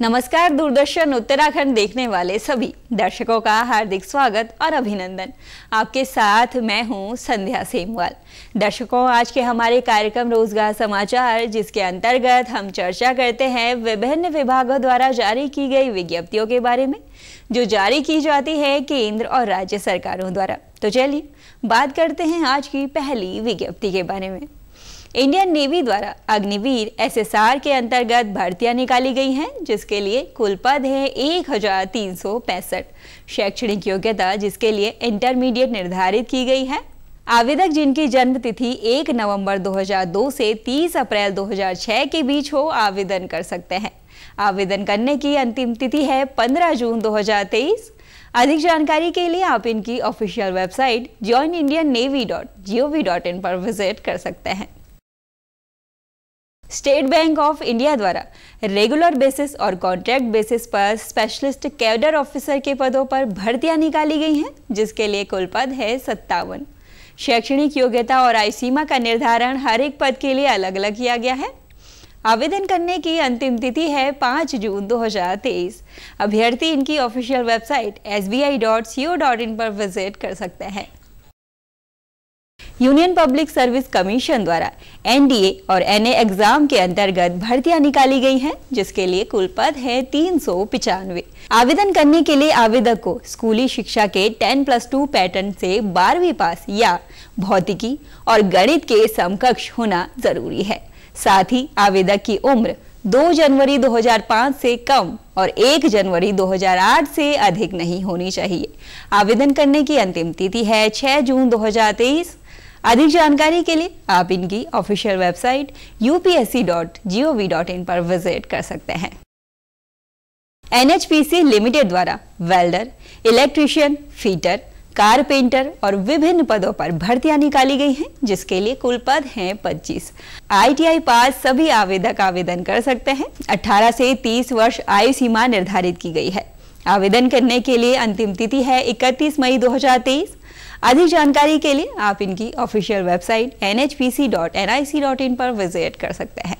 नमस्कार दूरदर्शन उत्तराखंड देखने वाले सभी दर्शकों का हार्दिक स्वागत और अभिनंदन आपके साथ मैं हूं संध्या सेमवाल दर्शकों आज के हमारे कार्यक्रम रोजगार समाचार जिसके अंतर्गत हम चर्चा करते हैं विभिन्न विभागों द्वारा जारी की गई विज्ञप्तियों के बारे में जो जारी की जाती है केंद्र और राज्य सरकारों द्वारा तो चलिए बात करते हैं आज की पहली विज्ञप्ति के बारे में इंडियन नेवी द्वारा अग्निवीर एसएसआर के अंतर्गत भर्तियां निकाली गई हैं जिसके लिए कुल पद है एक हजार तीन सौ पैंसठ शैक्षणिक योग्यता जिसके लिए इंटरमीडिएट निर्धारित की गई है आवेदक जिनकी जन्म तिथि 1 नवंबर 2002 से 30 अप्रैल 2006 के बीच हो आवेदन कर सकते हैं आवेदन करने की अंतिम तिथि है 15 जून 2023 अधिक जानकारी के लिए आप इनकी official website join Indian navy dot G पर विजिट कर सकते हैं स्टेट बैंक ऑफ इंडिया द्वारा रेगुलर बेसिस और कॉन्ट्रैक्ट बेसिस पर स्पेशलिस्ट कैडर ऑफिसर के पदों पर भर्तियां निकाली गई हैं जिसके लिए कुल पद है सत्तावन शैक्षणिक योग्यता और आय सीमा का निर्धारण हर एक पद के लिए अलग अलग किया गया है आवेदन करने की अंतिम तिथि है 5 जून 2023। अभ्यर्थी इनकी ऑफिशियल वेबसाइट एस पर विजिट कर सकते हैं यूनियन पब्लिक सर्विस कमीशन द्वारा एनडीए और एनए एग्जाम के अंतर्गत भर्तियां निकाली गई हैं जिसके लिए कुल पद है तीन आवेदन करने के लिए आवेदक को स्कूली शिक्षा के 10 प्लस टू पैटर्न से बारहवीं पास या भौतिकी और गणित के समकक्ष होना जरूरी है साथ ही आवेदक की उम्र 2 जनवरी 2005 से कम और 1 जनवरी 2008 से अधिक नहीं होनी चाहिए आवेदन करने की अंतिम तिथि है 6 जून 2023 अधिक जानकारी के लिए आप इनकी ऑफिशियल वेबसाइट upsc.gov.in पर विजिट कर सकते हैं एनएचपीसी लिमिटेड द्वारा वेल्डर इलेक्ट्रीशियन फीटर कारपेंटर और विभिन्न पदों पर भर्तियां निकाली गई हैं जिसके लिए कुल पद हैं 25। आईटीआई पास सभी आवेदक आवेदन कर सकते हैं 18 से 30 वर्ष आयु सीमा निर्धारित की गई है आवेदन करने के लिए अंतिम तिथि है 31 मई 2023 अधिक जानकारी के लिए आप इनकी ऑफिशियल वेबसाइट एन पर विजिट कर सकते हैं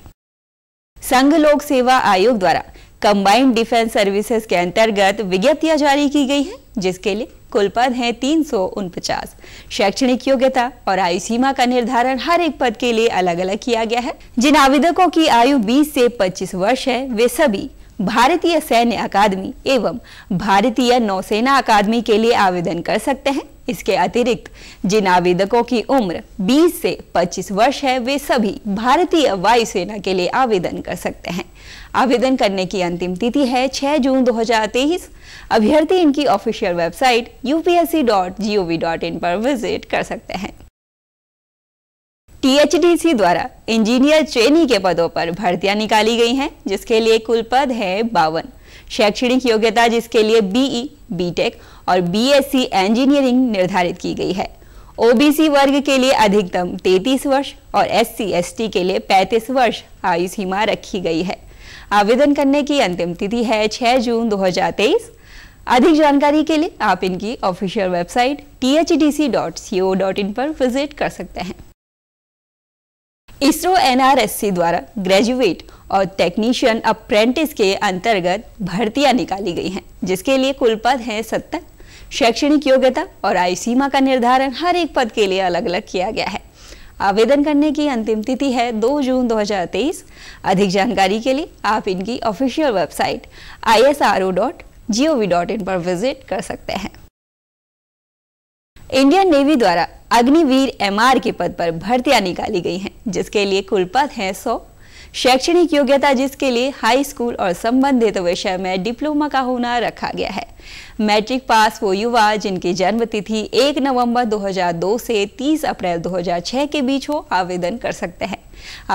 संघ लोक सेवा आयोग द्वारा कंबाइंड डिफेंस सर्विसेज के अंतर्गत विज्ञप्तियां जारी की गई हैं जिसके लिए कुल पद है तीन शैक्षणिक योग्यता और आयु सीमा का निर्धारण हर एक पद के लिए अलग अलग किया गया है जिन आवेदकों की आयु 20 से 25 वर्ष है वे सभी भारतीय सैन्य अकादमी एवं भारतीय नौसेना अकादमी के लिए आवेदन कर सकते हैं इसके अतिरिक्त जिन आवेदकों की उम्र 20 से 25 वर्ष है वे सभी भारतीय वायुसेना के लिए आवेदन कर सकते हैं आवेदन करने की अंतिम तिथि है 6 जून 2023। अभ्यर्थी इनकी ऑफिशियल वेबसाइट upsc.gov.in पर विजिट कर सकते हैं टीएचडीसी द्वारा इंजीनियर ट्रेनी के पदों पर भर्तियां निकाली गई हैं जिसके लिए कुल पद है बावन शैक्षणिक योग्यता जिसके लिए बीई बीटेक और बीएससी इंजीनियरिंग निर्धारित की गई है ओबीसी वर्ग के लिए अधिकतम 33 वर्ष और एस सी के लिए 35 वर्ष आयु सीमा रखी गई है आवेदन करने की अंतिम तिथि है 6 जून 2023 अधिक जानकारी के लिए आप इनकी ऑफिशियल वेबसाइट टी पर विजिट कर सकते हैं इसरो एनआरएससी द्वारा ग्रेजुएट और टेक्नीशियन अप्रेंटिस के अंतर्गत भर्तियां निकाली गई हैं जिसके लिए कुल पद हैं सत्तर शैक्षणिक योग्यता और आयु सीमा का निर्धारण हर एक पद के लिए अलग अलग किया गया है आवेदन करने की अंतिम तिथि है 2 जून 2023 अधिक जानकारी के लिए आप इनकी official website I S R O dot dot in पर विजिट कर सकते हैं इंडियन नेवी द्वारा अग्निवीर एमआर के पद पर भर्तियां निकाली गई हैं जिसके लिए कुल पद हैं सौ शैक्षणिक योग्यता जिसके लिए हाई स्कूल और संबंधित विषय में डिप्लोमा का होना रखा गया है मैट्रिक पास वो युवा जिनकी जन्म तिथि 1 नवंबर 2002 से 30 अप्रैल 2006 के बीच हो आवेदन कर सकते हैं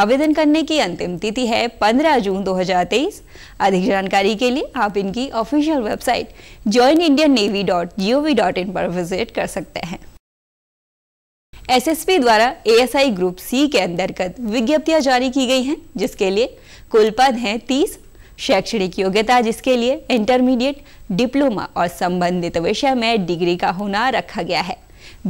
आवेदन करने की अंतिम तिथि है 15 जून 2023 अधिक जानकारी के लिए आप इनकी official website join Indian navy dot G पर विजिट कर सकते हैं एसएसपी द्वारा एएसआई ग्रुप सी के अंतर्गत विज्ञप्तियां जारी की गई हैं जिसके लिए कुल पद हैं तीस शैक्षणिक योग्यता जिसके लिए इंटरमीडिएट डिप्लोमा और संबंधित विषय में डिग्री का होना रखा गया है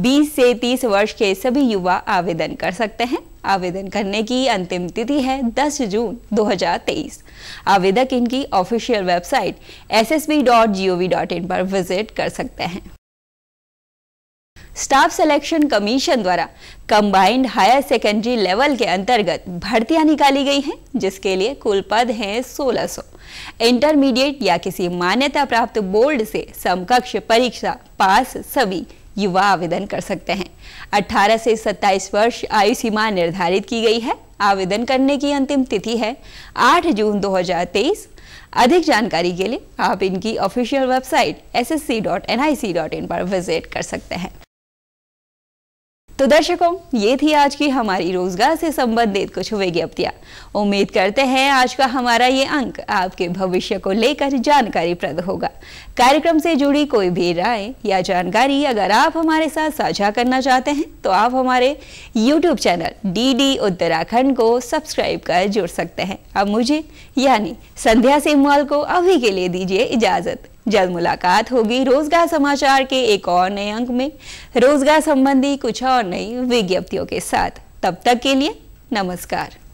20 से 30 वर्ष के सभी युवा आवेदन कर सकते हैं आवेदन करने की अंतिम तिथि है 10 जून 2023। आवेदक इनकी ऑफिशियल वेबसाइट एस पर विजिट कर सकते हैं स्टाफ सिलेक्शन कमीशन द्वारा कंबाइंड हायर सेकेंडरी लेवल के अंतर्गत भर्तियां निकाली गई हैं जिसके लिए कुल पद हैं 1600 इंटरमीडिएट या किसी मान्यता प्राप्त बोर्ड से समकक्ष परीक्षा पास सभी युवा आवेदन कर सकते हैं 18 से 27 वर्ष आयु सीमा निर्धारित की गई है आवेदन करने की अंतिम तिथि है 8 जून 2023 अधिक जानकारी के लिए आप इनकी ऑफिशियल वेबसाइट एस पर विजिट कर सकते हैं तो दर्शकों ये थी आज की हमारी रोजगार से संबंधित कुछ विज्ञप्तियां उम्मीद करते हैं आज का हमारा ये अंक आपके भविष्य को लेकर जानकारी प्रद होगा कार्यक्रम से जुड़ी कोई भी राय या जानकारी अगर आप हमारे साथ साझा करना चाहते हैं तो आप हमारे YouTube channel D D Uttarakhand को सब्सक्राइब कर जुड़ सकते हैं अब मुझे यानी संध्या सिमवाल को अभी के लिए दीजिए इजाजत जल्द मुलाकात होगी रोजगार समाचार के एक और नए अंक में रोजगार संबंधी कुछ और नई विज्ञप्तियों के साथ तब तक के लिए नमस्कार